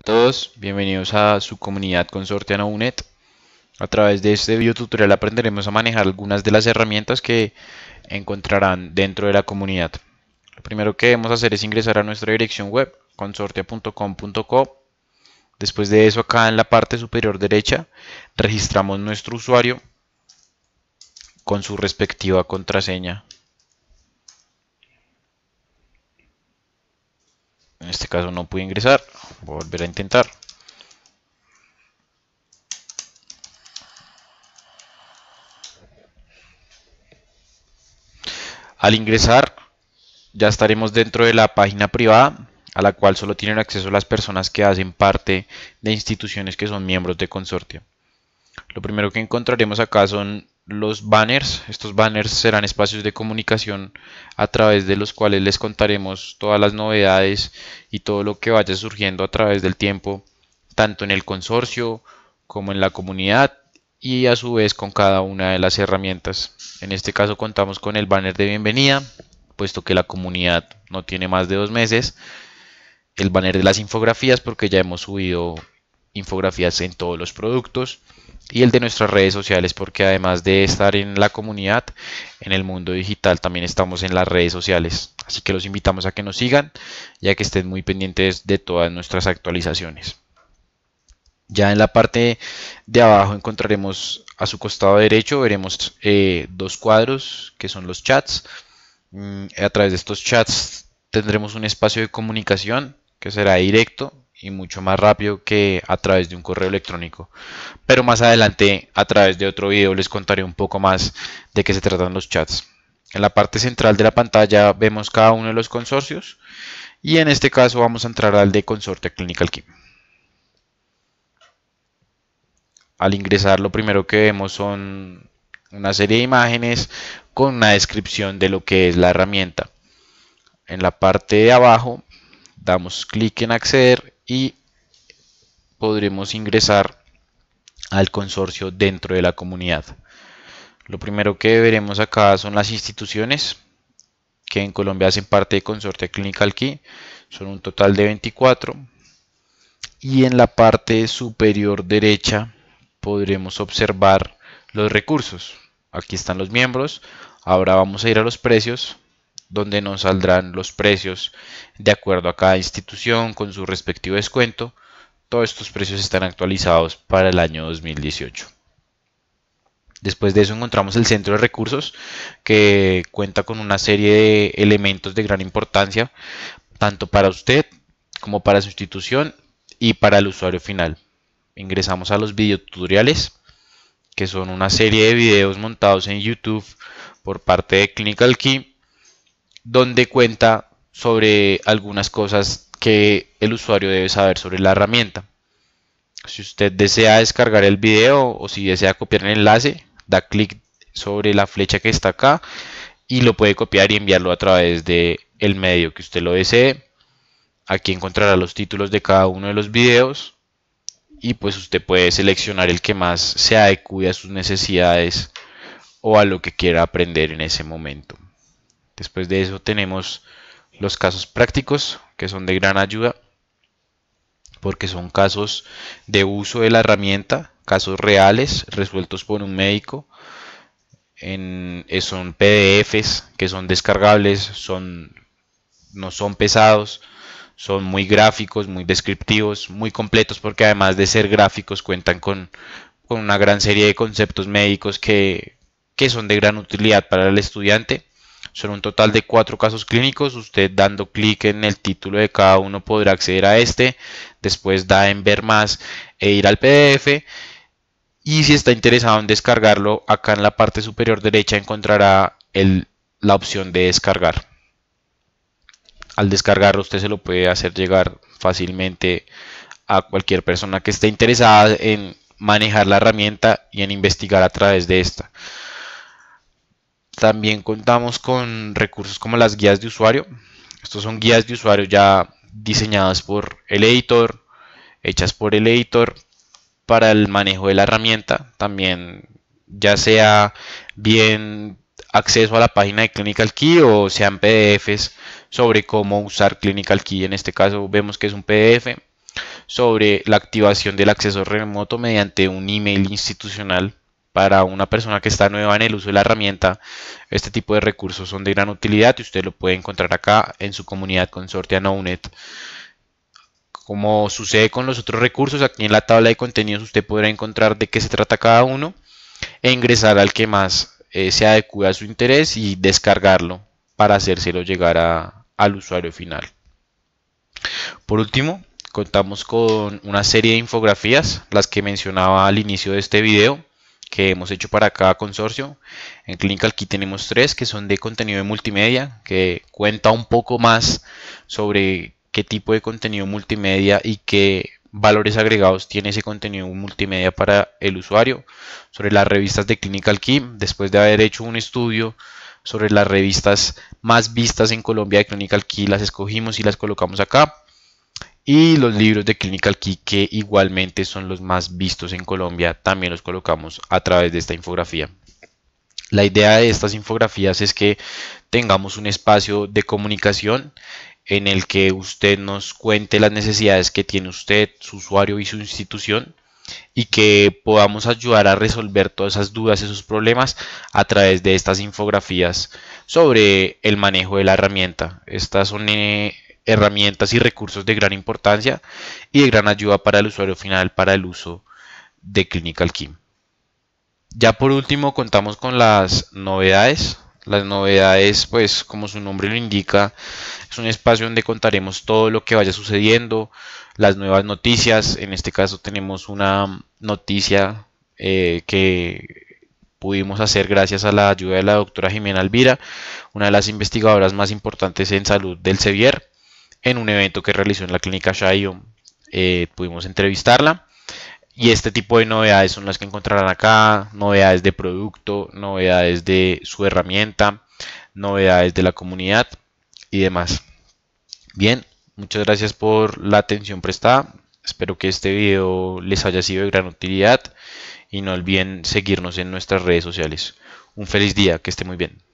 a todos, bienvenidos a su comunidad Consortia UNED. A través de este video tutorial aprenderemos a manejar algunas de las herramientas que encontrarán dentro de la comunidad. Lo primero que debemos hacer es ingresar a nuestra dirección web, consortia.com.co. Después de eso, acá en la parte superior derecha, registramos nuestro usuario con su respectiva contraseña. este caso no pude ingresar. volver a intentar. Al ingresar ya estaremos dentro de la página privada a la cual solo tienen acceso las personas que hacen parte de instituciones que son miembros de consorcio. Lo primero que encontraremos acá son los banners. Estos banners serán espacios de comunicación a través de los cuales les contaremos todas las novedades y todo lo que vaya surgiendo a través del tiempo, tanto en el consorcio como en la comunidad y a su vez con cada una de las herramientas. En este caso contamos con el banner de bienvenida, puesto que la comunidad no tiene más de dos meses. El banner de las infografías, porque ya hemos subido infografías en todos los productos y el de nuestras redes sociales porque además de estar en la comunidad, en el mundo digital también estamos en las redes sociales. Así que los invitamos a que nos sigan ya que estén muy pendientes de todas nuestras actualizaciones. Ya en la parte de abajo encontraremos a su costado derecho, veremos eh, dos cuadros que son los chats. Mm, a través de estos chats tendremos un espacio de comunicación que será directo y mucho más rápido que a través de un correo electrónico. Pero más adelante, a través de otro video, les contaré un poco más de qué se tratan los chats. En la parte central de la pantalla vemos cada uno de los consorcios y en este caso vamos a entrar al de Consorte Clinical Kim. Al ingresar lo primero que vemos son una serie de imágenes con una descripción de lo que es la herramienta. En la parte de abajo damos clic en acceder y podremos ingresar al consorcio dentro de la comunidad. Lo primero que veremos acá son las instituciones que en Colombia hacen parte de Consorcio Clinical Key, son un total de 24. Y en la parte superior derecha podremos observar los recursos. Aquí están los miembros, ahora vamos a ir a los precios donde nos saldrán los precios de acuerdo a cada institución con su respectivo descuento. Todos estos precios están actualizados para el año 2018. Después de eso encontramos el centro de recursos que cuenta con una serie de elementos de gran importancia tanto para usted como para su institución y para el usuario final. Ingresamos a los videotutoriales que son una serie de videos montados en YouTube por parte de Clinical Key donde cuenta sobre algunas cosas que el usuario debe saber sobre la herramienta. Si usted desea descargar el video o si desea copiar el enlace, da clic sobre la flecha que está acá y lo puede copiar y enviarlo a través del el medio que usted lo desee. Aquí encontrará los títulos de cada uno de los videos y pues usted puede seleccionar el que más se adecue a sus necesidades o a lo que quiera aprender en ese momento. Después de eso tenemos los casos prácticos, que son de gran ayuda, porque son casos de uso de la herramienta, casos reales resueltos por un médico. En, eh, son PDFs que son descargables, no son pesados, son muy gráficos, muy descriptivos, muy completos porque además de ser gráficos cuentan con, una gran serie de conceptos médicos que son de gran utilidad para el estudiante. Son un total de cuatro casos clínicos. Usted dando clic en el título de cada uno podrá acceder a este. Después da en ver más e ir al PDF. Y si está interesado en descargarlo, acá en la parte superior derecha encontrará la opción de descargar. Al descargarlo usted se lo puede hacer llegar fácilmente a cualquier persona que esté interesada en manejar la herramienta y en investigar a través de esta. También contamos con recursos como las guías de usuario. Estos son guías de usuario ya diseñadas por el editor, hechas por el editor para el manejo de la herramienta. También ya sea bien acceso a la página de Clinical Key o sean PDFs sobre cómo usar Clinical Key. En este caso vemos que es un PDF sobre la activación del acceso remoto mediante un email institucional para una persona que está nueva en el uso de la herramienta, este tipo de recursos son de gran utilidad y usted lo puede encontrar acá en su comunidad Consortia NoNet. Como sucede con los otros recursos, aquí en la tabla de contenidos usted podrá encontrar de qué se trata cada uno e ingresar al que más eh, se adecue a su interés y descargarlo para hacérselo llegar a, al usuario final. Por último, contamos con una serie de infografías, las que mencionaba al inicio de este video, que hemos hecho para cada consorcio. En Clinical Key tenemos tres que son de contenido de multimedia, que cuenta un poco más sobre qué tipo de contenido multimedia y qué valores agregados tiene ese contenido multimedia para el usuario. Sobre las revistas de Clinical Key, después de haber hecho un estudio sobre las revistas más vistas en Colombia de Clinical Key, las escogimos y las colocamos acá. Y los libros de Clinical Key, que igualmente son los más vistos en Colombia, también los colocamos a través de esta infografía. La idea de estas infografías es que tengamos un espacio de comunicación en el que usted nos cuente las necesidades que tiene usted, su usuario y su institución y que podamos ayudar a resolver todas esas dudas, esos problemas a través de estas infografías sobre el manejo de la herramienta. Estas son eh, herramientas y recursos de gran importancia y de gran ayuda para el usuario final para el uso de Clinical Kim. Ya por último contamos con las novedades. Las novedades, pues como su nombre lo indica, es un espacio donde contaremos todo lo que vaya sucediendo, las nuevas noticias. En este caso tenemos una noticia eh, que pudimos hacer gracias a la ayuda de la doctora Jimena Alvira, una de las investigadoras más importantes en salud del Sevier en un evento que realizó en la clínica Shaion. Eh, pudimos entrevistarla. Y este tipo de novedades son las que encontrarán acá, novedades de producto, novedades de su herramienta, novedades de la comunidad y demás. Bien, muchas gracias por la atención prestada. Espero que este video les haya sido de gran utilidad y no olviden seguirnos en nuestras redes sociales. Un feliz día, que esté muy bien.